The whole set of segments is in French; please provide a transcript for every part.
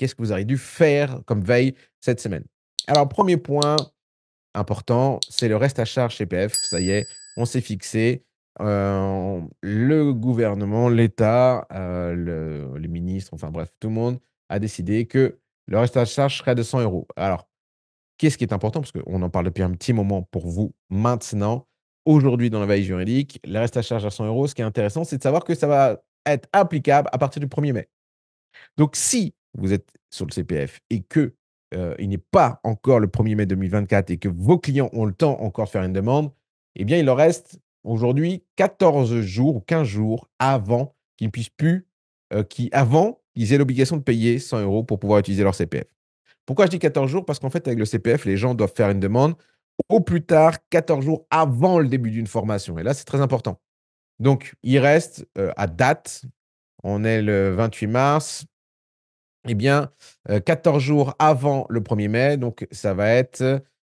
Qu'est-ce que vous auriez dû faire comme veille cette semaine Alors, premier point important, c'est le reste à charge CPF. Ça y est, on s'est fixé. Euh, le gouvernement, l'État, euh, le, les ministres, enfin bref, tout le monde a décidé que le reste à charge serait de 100 euros. Alors, qu'est-ce qui est important Parce qu'on en parle depuis un petit moment pour vous maintenant. Aujourd'hui, dans la veille juridique, le reste à charge à 100 euros, ce qui est intéressant, c'est de savoir que ça va être applicable à partir du 1er mai. Donc, si vous êtes sur le CPF et que euh, il n'est pas encore le 1er mai 2024 et que vos clients ont le temps encore de faire une demande, eh bien, il leur reste aujourd'hui 14 jours ou 15 jours avant qu'ils ne puissent plus, euh, avant, qu'ils aient l'obligation de payer 100 euros pour pouvoir utiliser leur CPF. Pourquoi je dis 14 jours Parce qu'en fait, avec le CPF, les gens doivent faire une demande au plus tard 14 jours avant le début d'une formation. Et là, c'est très important. Donc, il reste euh, à date, on est le 28 mars, eh bien, 14 euh, jours avant le 1er mai, donc ça va être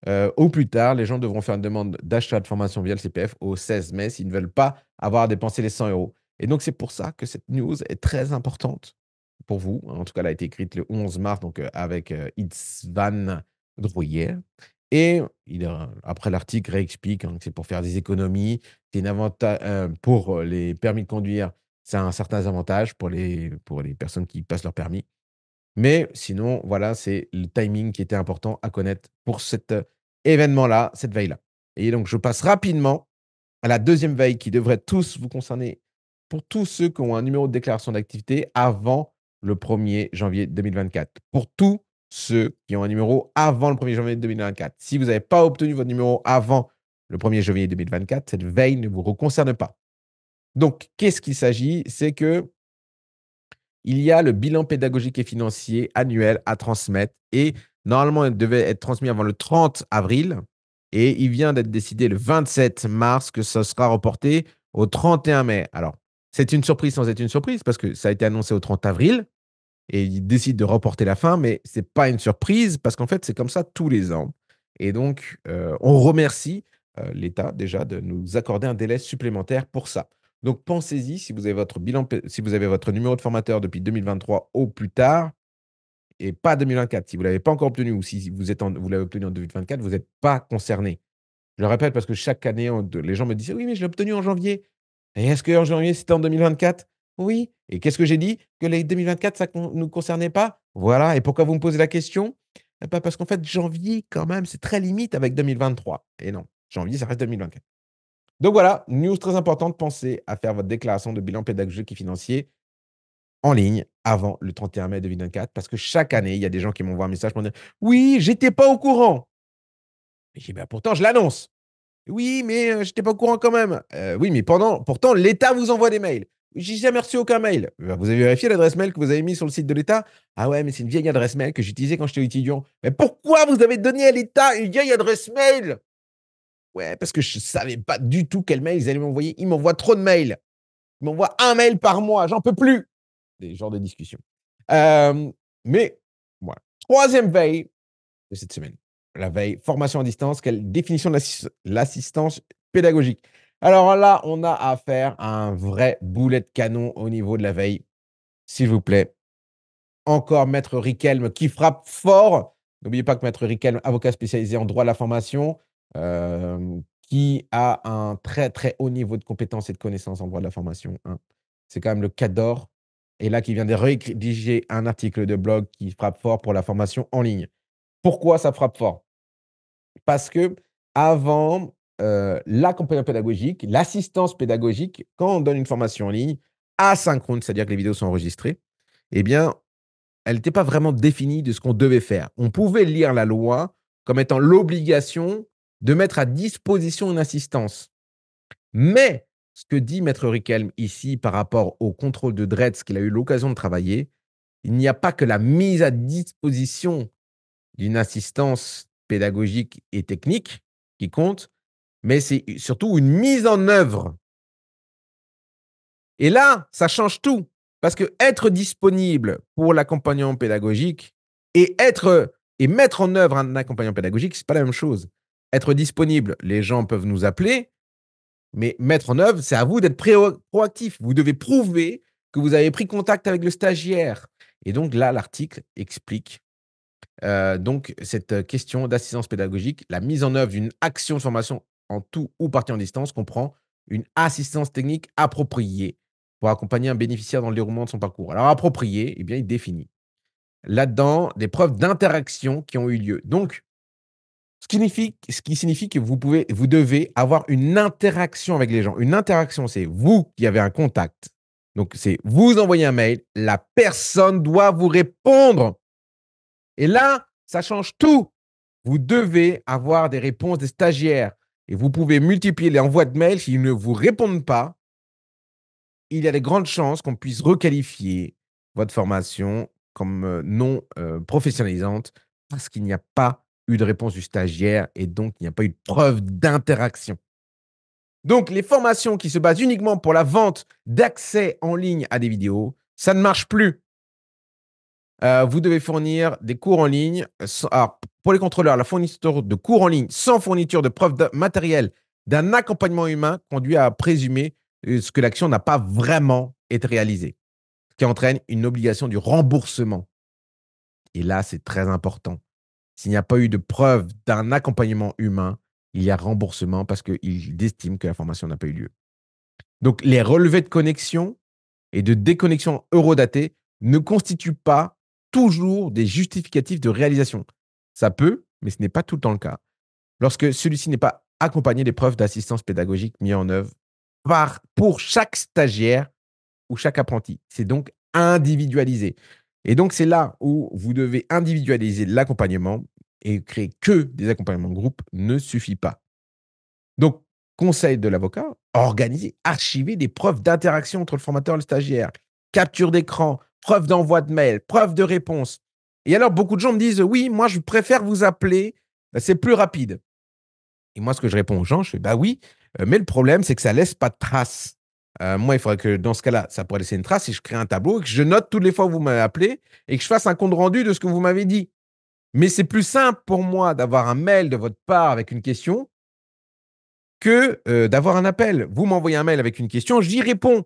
euh, au plus tard, les gens devront faire une demande d'achat de formation via le CPF au 16 mai s'ils ne veulent pas avoir à dépenser les 100 euros. Et donc, c'est pour ça que cette news est très importante pour vous. En tout cas, elle a été écrite le 11 mars donc, euh, avec euh, van Drouillet. Et après, l'article réexplique hein, que c'est pour faire des économies. C'est pour les permis de conduire, C'est un certain avantage pour les, pour les personnes qui passent leur permis. Mais sinon, voilà, c'est le timing qui était important à connaître pour cet événement-là, cette veille-là. Et donc, je passe rapidement à la deuxième veille qui devrait tous vous concerner pour tous ceux qui ont un numéro de déclaration d'activité avant le 1er janvier 2024. Pour tous ceux qui ont un numéro avant le 1er janvier 2024. Si vous n'avez pas obtenu votre numéro avant le 1er janvier 2024, cette veille ne vous concerne pas. Donc, qu'est-ce qu'il s'agit C'est que il y a le bilan pédagogique et financier annuel à transmettre. Et normalement, il devait être transmis avant le 30 avril. Et il vient d'être décidé le 27 mars que ça sera reporté au 31 mai. Alors, c'est une surprise sans être une surprise parce que ça a été annoncé au 30 avril et ils décident de reporter la fin, mais ce n'est pas une surprise parce qu'en fait, c'est comme ça tous les ans. Et donc, euh, on remercie euh, l'État déjà de nous accorder un délai supplémentaire pour ça. Donc pensez-y si vous avez votre bilan, si vous avez votre numéro de formateur depuis 2023 au plus tard et pas 2024. Si vous ne l'avez pas encore obtenu ou si vous, êtes vous l'avez obtenu en 2024, vous n'êtes pas concerné. Je le répète parce que chaque année, les gens me disent Oui, mais je l'ai obtenu en janvier. Et est-ce qu'en janvier, c'était en 2024 Oui. Et qu'est-ce que j'ai dit Que les 2024, ça ne nous concernait pas Voilà. Et pourquoi vous me posez la question eh ben, Parce qu'en fait, janvier, quand même, c'est très limite avec 2023. Et non, janvier, ça reste 2024. Donc voilà, news très importante, pensez à faire votre déclaration de bilan pédagogique et financier en ligne avant le 31 mai 2024 parce que chaque année, il y a des gens qui m'envoient un message pour me dire "Oui, j'étais pas au courant." j'ai bah, pourtant, je l'annonce. Oui, mais euh, j'étais pas au courant quand même. Euh, oui, mais pendant, pourtant, l'État vous envoie des mails. J'ai jamais reçu aucun mail. Bah, vous avez vérifié l'adresse mail que vous avez mis sur le site de l'État Ah ouais, mais c'est une vieille adresse mail que j'utilisais quand j'étais étudiant. Mais pourquoi vous avez donné à l'État une vieille adresse mail Ouais, parce que je ne savais pas du tout quel mail ils allaient m'envoyer. Ils m'envoient trop de mails. Ils m'envoient un mail par mois. J'en peux plus. Des genres de discussions. mais voilà. Troisième veille de cette semaine. La veille, formation à distance. Quelle définition de l'assistance pédagogique Alors là, on a affaire à un vrai boulet de canon au niveau de la veille. S'il vous plaît. Encore Maître Riquelme qui frappe fort. N'oubliez pas que Maître Riquelme, avocat spécialisé en droit de la formation, qui a un très très haut niveau de compétence et de connaissance en droit de la formation. Hein. C'est quand même le cas d'or. Et là, qui vient de rédiger un article de blog qui frappe fort pour la formation en ligne. Pourquoi ça frappe fort Parce que avant euh, l'accompagnement pédagogique, l'assistance pédagogique, quand on donne une formation en ligne asynchrone, c'est-à-dire que les vidéos sont enregistrées, eh bien, elle n'était pas vraiment définie de ce qu'on devait faire. On pouvait lire la loi comme étant l'obligation de mettre à disposition une assistance. Mais ce que dit Maître Rickelm ici par rapport au contrôle de Dretz qu'il a eu l'occasion de travailler, il n'y a pas que la mise à disposition d'une assistance pédagogique et technique qui compte, mais c'est surtout une mise en œuvre. Et là, ça change tout, parce que être disponible pour l'accompagnement pédagogique et être et mettre en œuvre un accompagnement pédagogique, c'est pas la même chose être disponible. Les gens peuvent nous appeler, mais mettre en œuvre, c'est à vous d'être proactif. Vous devez prouver que vous avez pris contact avec le stagiaire. Et donc là, l'article explique euh, donc cette question d'assistance pédagogique. La mise en œuvre d'une action de formation en tout ou partie en distance comprend une assistance technique appropriée pour accompagner un bénéficiaire dans le déroulement de son parcours. Alors approprié, eh bien, il définit là-dedans des preuves d'interaction qui ont eu lieu. Donc, ce qui, signifie, que vous, pouvez, vous devez avoir une interaction avec les gens. Une interaction, c'est vous qui avez un contact. Donc, c'est vous envoyez un mail, la personne doit vous répondre. Et là, ça change tout. Vous devez avoir des réponses des stagiaires. Et vous pouvez multiplier les envois de mails s'ils ne vous répondent pas. Il y a de grandes chances qu'on puisse requalifier votre formation comme euh, non euh, professionnalisante parce qu'il n'y a pas eu de réponse du stagiaire et donc il n'y a pas eu de preuve d'interaction. Donc les formations qui se basent uniquement pour la vente d'accès en ligne à des vidéos, ça ne marche plus. Euh, vous devez fournir des cours en ligne. pour les contrôleurs, la fourniture de cours en ligne sans fourniture de preuves de matériel d'un accompagnement humain conduit à présumer euh, que l'action n'a pas vraiment été réalisée, ce qui entraîne une obligation du remboursement. Et là, c'est très important. S'il n'y a pas eu de preuve d'un accompagnement humain, il y a remboursement parce qu'ils estiment que la formation n'a pas eu lieu. Donc, les relevés de connexion et de déconnexion eurodatée ne constituent pas toujours des justificatifs de réalisation. Ça peut, mais ce n'est pas tout le temps le cas. Lorsque celui-ci n'est pas accompagné des preuves d'assistance pédagogique mises en œuvre par, pour chaque stagiaire ou chaque apprenti. C'est donc individualisé. Et donc, c'est là où vous devez individualiser l'accompagnement et créer que des accompagnements de groupe ne suffit pas. Donc, conseil de l'avocat, organiser, archiver des preuves d'interaction entre le formateur et le stagiaire, capture d'écran, preuve d'envoi de mail, preuve de réponse. Et alors, beaucoup de gens me disent, oui, moi, je préfère vous appeler, ben, c'est plus rapide. Et moi, ce que je réponds aux gens, je fais, bah oui, euh, mais le problème, c'est que ça ne laisse pas de trace. Euh, moi, il faudrait que dans ce cas-là, ça pourrait laisser une trace et je crée un tableau et que je note toutes les fois où vous m'avez appelé et que je fasse un compte rendu de ce que vous m'avez dit. Mais c'est plus simple pour moi d'avoir un mail de votre part avec une question que euh, d'avoir un appel. Vous m'envoyez un mail avec une question, j'y réponds.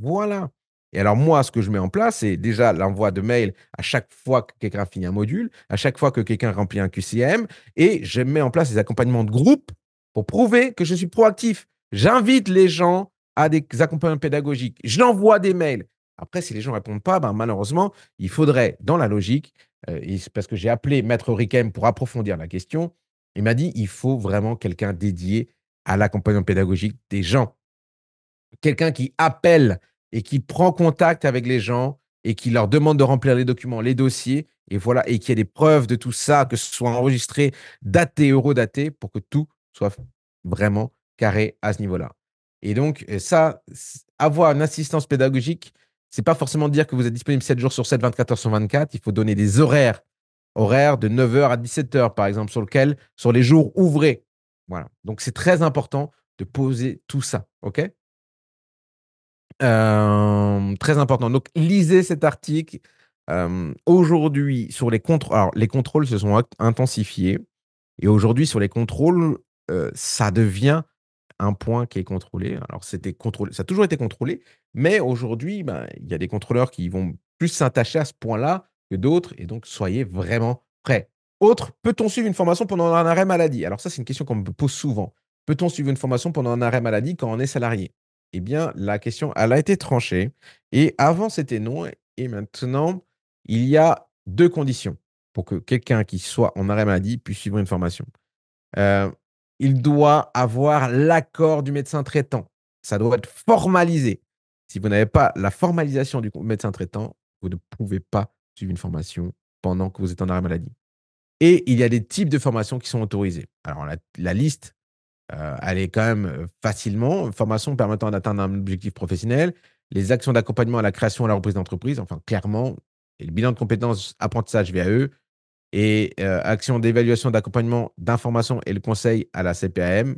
Voilà. Et alors moi, ce que je mets en place, c'est déjà l'envoi de mail à chaque fois que quelqu'un finit un module, à chaque fois que quelqu'un remplit un QCM, et je mets en place des accompagnements de groupe pour prouver que je suis proactif. J'invite les gens à des accompagnements pédagogiques. Je l'envoie des mails. Après, si les gens ne répondent pas, ben malheureusement, il faudrait, dans la logique, euh, parce que j'ai appelé Maître Rickem pour approfondir la question, il m'a dit il faut vraiment quelqu'un dédié à l'accompagnement pédagogique des gens. Quelqu'un qui appelle et qui prend contact avec les gens et qui leur demande de remplir les documents, les dossiers, et voilà, et qui a des preuves de tout ça, que ce soit enregistré, daté, eurodaté, pour que tout soit vraiment carré à ce niveau-là. Et donc, euh, ça, avoir une assistance pédagogique, c'est pas forcément dire que vous êtes disponible 7 jours sur 7, 24 heures sur 24. Il faut donner des horaires, horaires de 9h à 17h, par exemple, sur lequel, sur les jours ouvrés. Voilà. Donc, c'est très important de poser tout ça. OK? Euh, très important. Donc, lisez cet article. Euh, aujourd'hui, sur les contrôles, alors les contrôles se sont intensifiés. Et aujourd'hui, sur les contrôles, euh, ça devient un point qui est contrôlé. Alors, c'était contrôlé, ça a toujours été contrôlé, mais aujourd'hui, ben, il y a des contrôleurs qui vont plus s'attacher à ce point-là que d'autres, et donc soyez vraiment prêts. Autre, peut-on suivre une formation pendant un arrêt maladie Alors, ça, c'est une question qu'on me pose souvent. Peut-on suivre une formation pendant un arrêt maladie quand on est salarié Eh bien, la question, elle a été tranchée. Et avant, c'était non. Et maintenant, il y a deux conditions pour que quelqu'un qui soit en arrêt maladie puisse suivre une formation. Euh, il doit avoir l'accord du médecin traitant. Ça doit être formalisé. Si vous n'avez pas la formalisation du médecin traitant, vous ne pouvez pas suivre une formation pendant que vous êtes en arrêt maladie. Et il y a des types de formations qui sont autorisées. Alors, la, liste, euh, elle est quand même euh, facilement formation permettant d'atteindre un objectif professionnel, les actions d'accompagnement à la création et à la reprise d'entreprise, enfin, clairement, et le bilan de compétences apprentissage VAE, et euh, action d'évaluation, d'accompagnement, d'information et le conseil à la CPAM,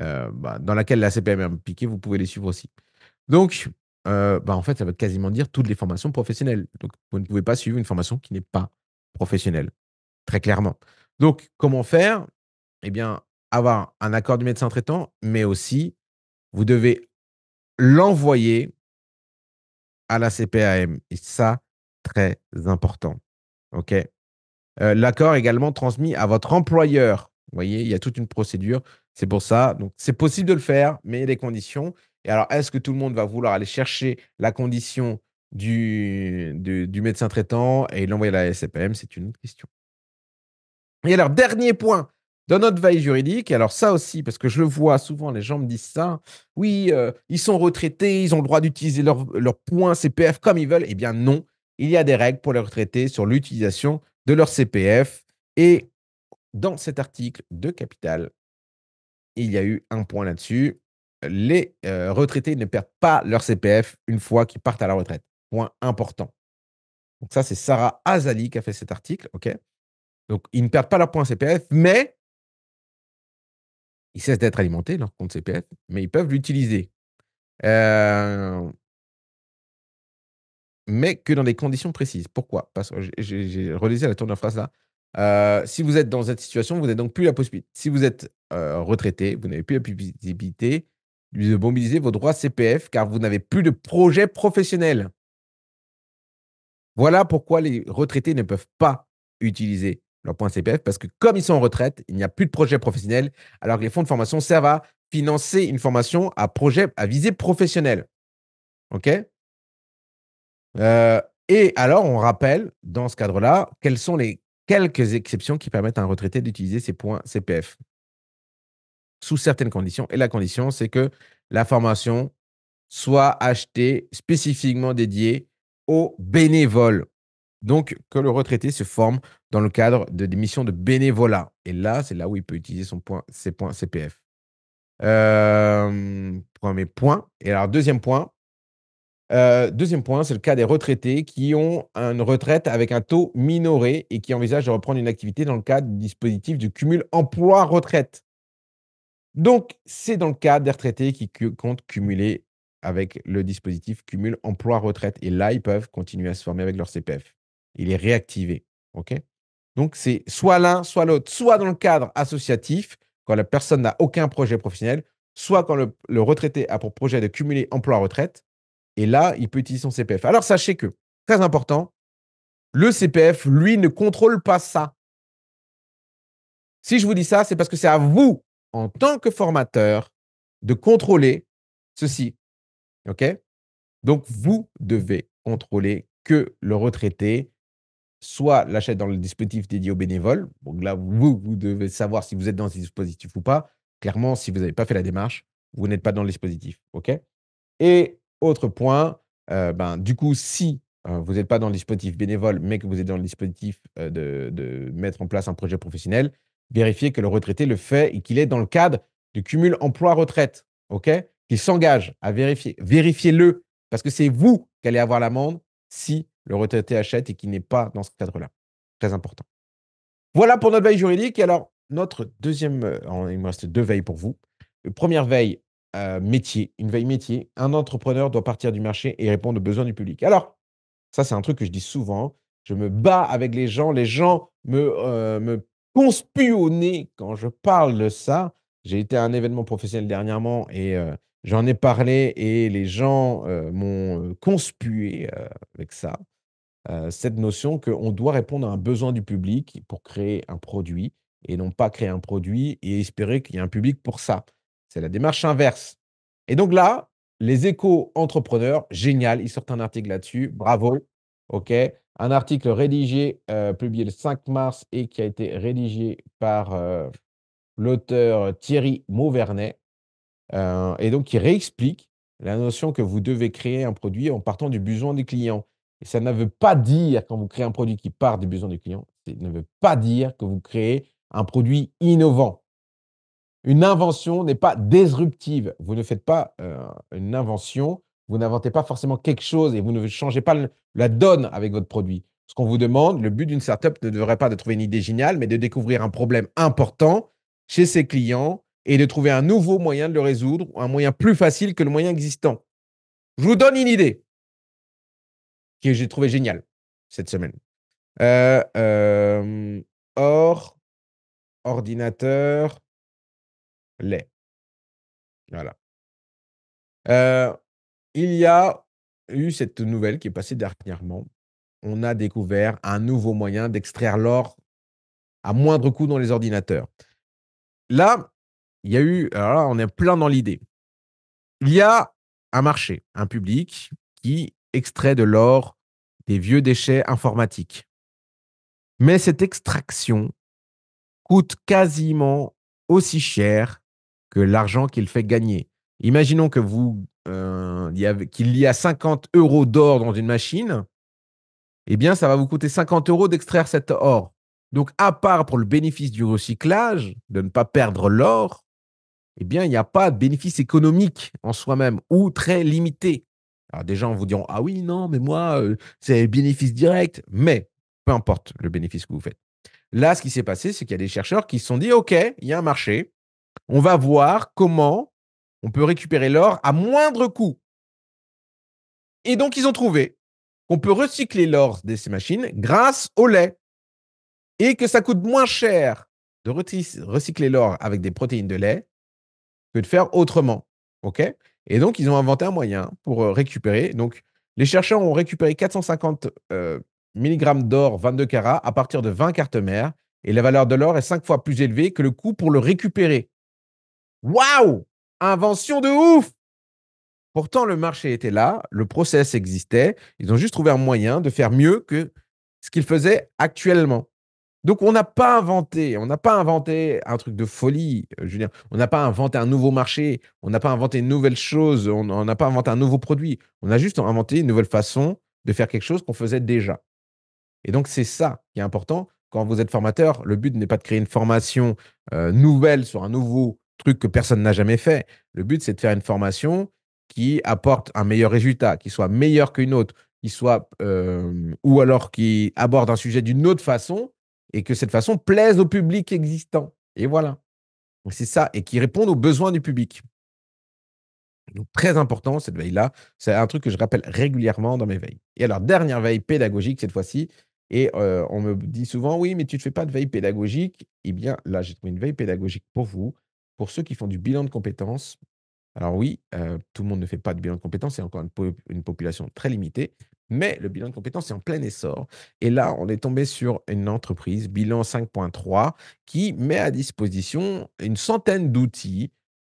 euh, bah, dans laquelle la CPAM est impliquée, vous pouvez les suivre aussi. Donc, euh, bah, en fait, ça veut quasiment dire toutes les formations professionnelles. Donc, vous ne pouvez pas suivre une formation qui n'est pas professionnelle, très clairement. Donc, comment faire Eh bien, avoir un accord du médecin traitant, mais aussi, vous devez l'envoyer à la CPAM. Et ça, très important. OK euh, l'accord également transmis à votre employeur. Vous voyez, il y a toute une procédure. C'est pour ça. Donc, c'est possible de le faire, mais il y a des conditions. Et alors, est-ce que tout le monde va vouloir aller chercher la condition du, du, médecin traitant et l'envoyer à la SPM C'est une autre question. Et alors, dernier point de notre veille juridique, alors ça aussi, parce que je le vois souvent, les gens me disent ça, oui, euh, ils sont retraités, ils ont le droit d'utiliser leur leur point CPF comme ils veulent. Eh bien non, il y a des règles pour les retraités sur l'utilisation de leur CPF. Et dans cet article de Capital, il y a eu un point là-dessus. Les euh, retraités ne perdent pas leur CPF une fois qu'ils partent à la retraite. Point important. Donc ça, c'est Sarah Azali qui a fait cet article. ok Donc, ils ne perdent pas leur point CPF, mais ils cessent d'être alimentés, leur compte CPF, mais ils peuvent l'utiliser. Euh, mais que dans des conditions précises. Pourquoi Parce que j'ai relisé la tour de la phrase là. Euh, si vous êtes dans cette situation, vous n'avez donc plus la possibilité. Si vous êtes euh, retraité, vous n'avez plus la possibilité de mobiliser vos droits CPF car vous n'avez plus de projet professionnel. Voilà pourquoi les retraités ne peuvent pas utiliser leur point CPF parce que comme ils sont en retraite, il n'y a plus de projet professionnel alors que les fonds de formation servent à financer une formation à projet à visée professionnelle. OK euh, et alors, on rappelle dans ce cadre-là quelles sont les quelques exceptions qui permettent à un retraité d'utiliser ses points CPF sous certaines conditions. Et la condition, c'est que la formation soit achetée spécifiquement dédiée aux bénévoles. Donc, que le retraité se forme dans le cadre de, des missions de bénévolat. Et là, c'est là où il peut utiliser son point, ses points CPF. Euh, premier point. Et alors, deuxième point, euh, deuxième point, c'est le cas des retraités qui ont une retraite avec un taux minoré et qui envisagent de reprendre une activité dans le cadre du dispositif du cumul emploi-retraite. Donc, c'est dans le cadre des retraités qui comptent cumuler avec le dispositif cumul emploi-retraite. Et là, ils peuvent continuer à se former avec leur CPF. Il est réactivé. Donc, c'est soit l'un, soit l'autre. Soit dans le cadre associatif, quand la personne n'a aucun projet professionnel, soit quand le retraité a pour projet de cumuler emploi-retraite et là, il peut utiliser son CPF. Alors sachez que, très important, le CPF, lui, ne contrôle pas ça. Si je vous dis ça, c'est parce que c'est à vous, en tant que formateur, de contrôler ceci. OK Donc, vous devez contrôler que le retraité soit l'achète dans le dispositif dédié aux bénévoles. Donc là, vous, vous devez savoir si vous êtes dans ce dispositif ou pas. Clairement, si vous n'avez pas fait la démarche, vous n'êtes pas dans le dispositif. OK Et autre point, euh, ben, du coup, si euh, vous n'êtes pas dans le dispositif bénévole, mais que vous êtes dans le dispositif euh, de, mettre en place un projet professionnel, vérifiez que le retraité le fait et qu'il est dans le cadre du cumul emploi-retraite, OK Qu'il s'engage à vérifier. Vérifiez-le, parce que c'est vous qui allez avoir l'amende si le retraité achète et qu'il n'est pas dans ce cadre-là. Très important. Voilà pour notre veille juridique. Et alors, notre deuxième, il me reste deux veilles pour vous. Première veille, euh, métier, une veille métier. Un entrepreneur doit partir du marché et répondre aux besoins du public. Alors, ça, c'est un truc que je dis souvent. Je me bats avec les gens. Les gens me, euh, me conspuent quand je parle de ça. J'ai été à un événement professionnel dernièrement et euh, j'en ai parlé et les gens m'ont conspué avec ça. cette notion qu'on doit répondre à un besoin du public pour créer un produit et non pas créer un produit et espérer qu'il y ait un public pour ça. C'est la démarche inverse. Et donc là, les éco-entrepreneurs, génial, ils sortent un article là-dessus, bravo. OK Un article rédigé, euh, publié le 5 mars et qui a été rédigé par euh, l'auteur Thierry Mauvernet euh, et donc qui réexplique la notion que vous devez créer un produit en partant du besoin du client. Et ça ne veut pas dire, quand vous créez un produit qui part du besoin du client, ça ne veut pas dire que vous créez un produit innovant. Une invention n'est pas disruptive. Vous ne faites pas euh, une invention, vous n'inventez pas forcément quelque chose et vous ne changez pas la donne avec votre produit. Ce qu'on vous demande, le but d'une startup ne devrait pas de trouver une idée géniale, mais de découvrir un problème important chez ses clients et de trouver un nouveau moyen de le résoudre, un moyen plus facile que le moyen existant. Je vous donne une idée que j'ai trouvée géniale cette semaine. Euh, euh, or, ordinateur, lait. Voilà. il y a eu cette nouvelle qui est passée dernièrement. On a découvert un nouveau moyen d'extraire l'or à moindre coût dans les ordinateurs. Là, il y a eu, là, on est plein dans l'idée. Il y a un marché, un public qui extrait de l'or des vieux déchets informatiques. Mais cette extraction coûte quasiment aussi cher que l'argent qu'il fait gagner. Imaginons que vous euh, qu'il y a 50 euros d'or dans une machine, eh bien, ça va vous coûter 50 euros d'extraire cet or. Donc, à part pour le bénéfice du recyclage, de ne pas perdre l'or, eh bien, il n'y a pas de bénéfice économique en soi-même ou très limité. Alors, des gens vous diront Ah oui, non, mais moi, euh, c'est bénéfice direct. Mais peu importe le bénéfice que vous faites. Là, ce qui s'est passé, c'est qu'il y a des chercheurs qui se sont dit OK, il y a un marché on va voir comment on peut récupérer l'or à moindre coût. Et donc, ils ont trouvé qu'on peut recycler l'or de ces machines grâce au lait et que ça coûte moins cher de recycler l'or avec des protéines de lait que de faire autrement. Et donc, ils ont inventé un moyen pour euh, récupérer. Donc, les chercheurs ont récupéré 450 euh, mg d'or 22 carats à partir de 20 cartes mères et la valeur de l'or est 5 fois plus élevée que le coût pour le récupérer. Waouh Invention de ouf Pourtant, le marché était là, le process existait. Ils ont juste trouvé un moyen de faire mieux que ce qu'ils faisaient actuellement. Donc, on n'a pas inventé, on n'a pas inventé un truc de folie, euh, Julien. On n'a pas inventé un nouveau marché, on n'a pas inventé une nouvelle chose, on n'a pas inventé un nouveau produit. On a juste inventé une nouvelle façon de faire quelque chose qu'on faisait déjà. Et donc, c'est ça qui est important. Quand vous êtes formateur, le but n'est pas de créer une formation euh, nouvelle sur un nouveau truc que personne n'a jamais fait. Le but, c'est de faire une formation qui apporte un meilleur résultat, qui soit meilleur qu'une autre, qui soit euh, ou alors qui aborde un sujet d'une autre façon et que cette façon plaise au public existant. Et voilà. C'est ça, et qui répond aux besoins du public. Donc, très important, cette veille-là. C'est un truc que je rappelle régulièrement dans mes veilles. Et alors, dernière veille pédagogique cette fois-ci. Et euh, on me dit souvent, oui, mais tu ne fais pas de veille pédagogique. Eh bien, là, j'ai trouvé une veille pédagogique pour vous pour ceux qui font du bilan de compétences, alors oui, euh, tout le monde ne fait pas de bilan de compétences, c'est encore une, population très limitée, mais le bilan de compétences est en plein essor. Et là, on est tombé sur une entreprise, bilan 5.3, qui met à disposition une centaine d'outils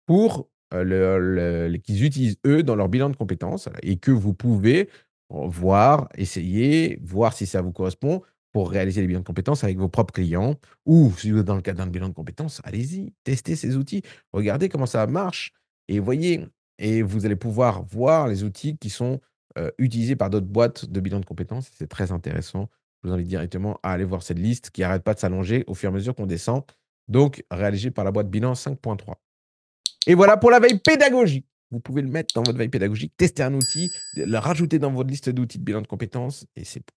pour euh, qu'ils utilisent eux dans leur bilan de compétences et que vous pouvez euh, voir, essayer, voir si ça vous correspond, pour réaliser les bilans de compétences avec vos propres clients ou si vous êtes dans le cadre d'un bilan de compétences, allez-y, testez ces outils, regardez comment ça marche et voyez. Et vous allez pouvoir voir les outils qui sont euh, utilisés par d'autres boîtes de bilan de compétences. C'est très intéressant. Je vous invite directement à aller voir cette liste qui n'arrête pas de s'allonger au fur et à mesure qu'on descend. Donc, réalisé par la boîte bilan 5.3. Et voilà pour la veille pédagogique. Vous pouvez le mettre dans votre veille pédagogique, tester un outil, le rajouter dans votre liste d'outils de bilan de compétences et c'est